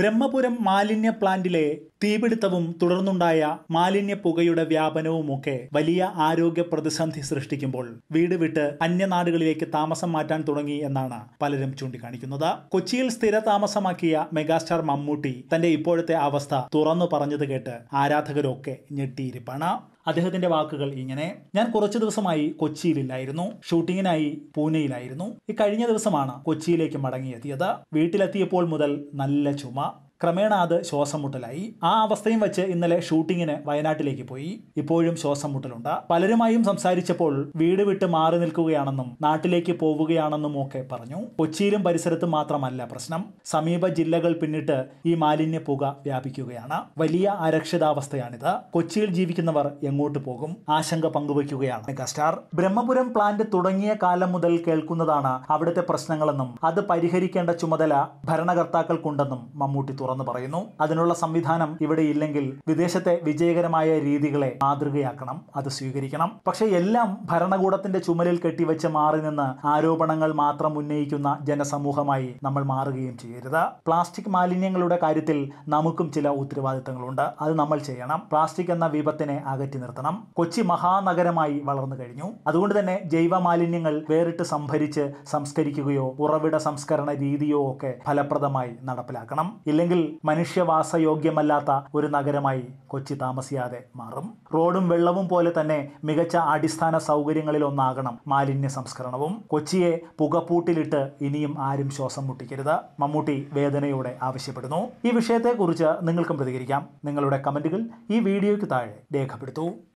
ബ്രഹ്മപുരം മാലിന്യ പ്ലാന്റിലെ തീപിടുത്തവും തുടർന്നുണ്ടായ മാലിന്യ പുകയുടെ വ്യാപനവുമൊക്കെ വലിയ ആരോഗ്യ പ്രതിസന്ധി സൃഷ്ടിക്കുമ്പോൾ വീട് വിട്ട് അന്യനാടുകളിലേക്ക് താമസം മാറ്റാൻ തുടങ്ങി എന്നാണ് പലരും ചൂണ്ടിക്കാണിക്കുന്നത് കൊച്ചിയിൽ സ്ഥിര താമസമാക്കിയ മെഗാസ്റ്റാർ മമ്മൂട്ടി തന്റെ ഇപ്പോഴത്തെ അവസ്ഥ തുറന്നു പറഞ്ഞത് കേട്ട് ആരാധകരൊക്കെ ഞെട്ടിയിരിപ്പാണ് അദ്ദേഹത്തിന്റെ വാക്കുകൾ ഇങ്ങനെ ഞാൻ കുറച്ചു ദിവസമായി കൊച്ചിയിലില്ലായിരുന്നു ഷൂട്ടിങ്ങിനായി പൂനെയിലായിരുന്നു ഈ കഴിഞ്ഞ ദിവസമാണ് കൊച്ചിയിലേക്ക് മടങ്ങിയെത്തിയത് വീട്ടിലെത്തിയപ്പോൾ മുതൽ നല്ല ചുമ ക്രമേണ അത് ശ്വാസം മുട്ടലായി ആ അവസ്ഥയും വെച്ച് ഇന്നലെ ഷൂട്ടിങ്ങിന് വയനാട്ടിലേക്ക് പോയി ഇപ്പോഴും ശ്വാസം മുട്ടലുണ്ട് പലരുമായും സംസാരിച്ചപ്പോൾ വീട് വിട്ട് മാറി നിൽക്കുകയാണെന്നും നാട്ടിലേക്ക് പോവുകയാണെന്നും ഒക്കെ പറഞ്ഞു കൊച്ചിയിലും പരിസരത്തും മാത്രമല്ല പ്രശ്നം സമീപ ജില്ലകൾ പിന്നിട്ട് ഈ മാലിന്യ പുക വ്യാപിക്കുകയാണ് വലിയ അരക്ഷിതാവസ്ഥയാണിത് കൊച്ചിയിൽ ജീവിക്കുന്നവർ എങ്ങോട്ട് പോകും ആശങ്ക പങ്കുവയ്ക്കുകയാണ് മെഗാസ്റ്റാർ ബ്രഹ്മപുരം പ്ലാന്റ് തുടങ്ങിയ കാലം മുതൽ കേൾക്കുന്നതാണ് അവിടുത്തെ പ്രശ്നങ്ങളെന്നും അത് പരിഹരിക്കേണ്ട ചുമതല ഭരണകർത്താക്കൾക്കുണ്ടെന്നും മമ്മൂട്ടി തുറന്നു തുറന്നു പറയുന്നു അതിനുള്ള സംവിധാനം ഇവിടെ ഇല്ലെങ്കിൽ വിദേശത്തെ വിജയകരമായ രീതികളെ മാതൃകയാക്കണം അത് സ്വീകരിക്കണം പക്ഷേ എല്ലാം ഭരണകൂടത്തിന്റെ ചുമലിൽ കെട്ടിവെച്ച് മാറി നിന്ന് ആരോപണങ്ങൾ മാത്രം ഉന്നയിക്കുന്ന ജനസമൂഹമായി നമ്മൾ മാറുകയും ചെയ്യരുത് പ്ലാസ്റ്റിക് മാലിന്യങ്ങളുടെ കാര്യത്തിൽ നമുക്കും ചില ഉത്തരവാദിത്തങ്ങളുണ്ട് അത് നമ്മൾ ചെയ്യണം പ്ലാസ്റ്റിക് എന്ന വിപത്തിനെ അകറ്റി നിർത്തണം കൊച്ചി മഹാനഗരമായി വളർന്നു കഴിഞ്ഞു അതുകൊണ്ട് തന്നെ ജൈവ മാലിന്യങ്ങൾ വേറിട്ട് സംഭരിച്ച് സംസ്കരിക്കുകയോ ഉറവിട സംസ്കരണ രീതിയോ ഒക്കെ ഫലപ്രദമായി നടപ്പിലാക്കണം ഇല്ലെങ്കിൽ മനുഷ്യവാസയോഗ്യമല്ലാത്ത ഒരു നഗരമായി കൊച്ചി താമസിയാതെ മാറും റോഡും വെള്ളവും പോലെ തന്നെ മികച്ച അടിസ്ഥാന സൗകര്യങ്ങളിൽ ഒന്നാകണം മാലിന്യ സംസ്കരണവും കൊച്ചിയെ പുകപ്പൂട്ടിലിട്ട് ഇനിയും ആരും ശ്വാസം മുട്ടിക്കരുത് മമ്മൂട്ടി വേദനയോടെ ആവശ്യപ്പെടുന്നു ഈ വിഷയത്തെക്കുറിച്ച് നിങ്ങൾക്കും പ്രതികരിക്കാം നിങ്ങളുടെ കമന്റുകൾ ഈ വീഡിയോയ്ക്ക് താഴെ രേഖപ്പെടുത്തൂ